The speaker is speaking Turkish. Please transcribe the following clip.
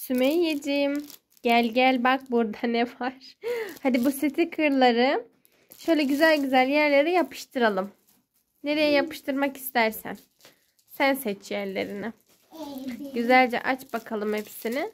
Sümeyye'cim gel gel bak burada ne var. Hadi bu stickerları şöyle güzel güzel yerlere yapıştıralım. Nereye yapıştırmak istersen. Sen seç yerlerini. Güzelce aç bakalım hepsini.